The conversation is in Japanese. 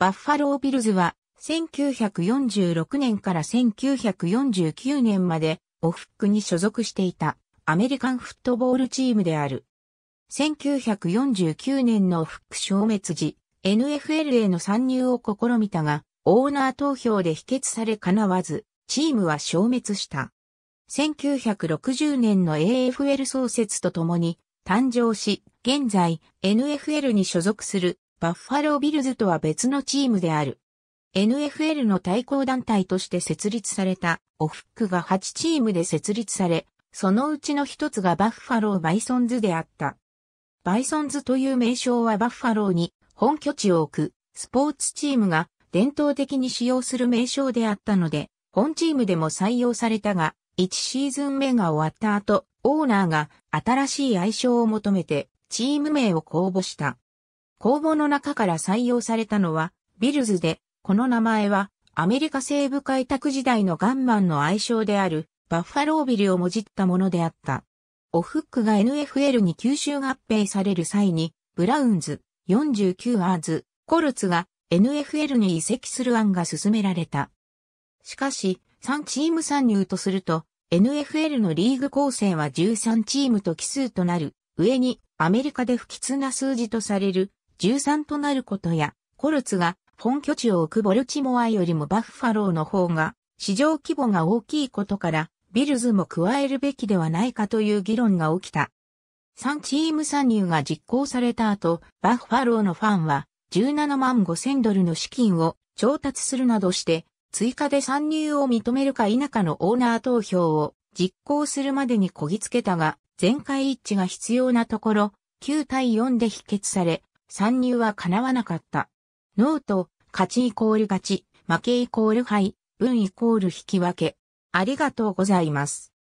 バッファロービルズは、1946年から1949年まで、オフックに所属していた、アメリカンフットボールチームである。1949年のオフック消滅時、NFL への参入を試みたが、オーナー投票で否決され叶わず、チームは消滅した。1960年の AFL 創設とともに誕生し、現在 NFL に所属するバッファロービルズとは別のチームである。NFL の対抗団体として設立されたオフックが8チームで設立され、そのうちの一つがバッファローバイソンズであった。バイソンズという名称はバッファローに本拠地を置くスポーツチームが伝統的に使用する名称であったので、本チームでも採用されたが、1シーズン目が終わった後、オーナーが新しい愛称を求めてチーム名を公募した。公募の中から採用されたのは、ビルズで、この名前は、アメリカ西部開拓時代のガンマンの愛称である、バッファロービルをもじったものであった。オフックが NFL に吸収合併される際に、ブラウンズ、49アーズ、コルツが NFL に移籍する案が進められた。しかし、3チーム参入とすると、NFL のリーグ構成は13チームと奇数となる、上にアメリカで不吉な数字とされる13となることや、コルツが本拠地を置くボルチモアよりもバッファローの方が市場規模が大きいことから、ビルズも加えるべきではないかという議論が起きた。3チーム参入が実行された後、バッファローのファンは17万5千ドルの資金を調達するなどして、追加で参入を認めるか否かのオーナー投票を実行するまでにこぎつけたが、全会一致が必要なところ、9対4で否決され、参入は叶わなかった。ノート、勝ちイコール勝ち、負けイコール敗、運イコール引き分け。ありがとうございます。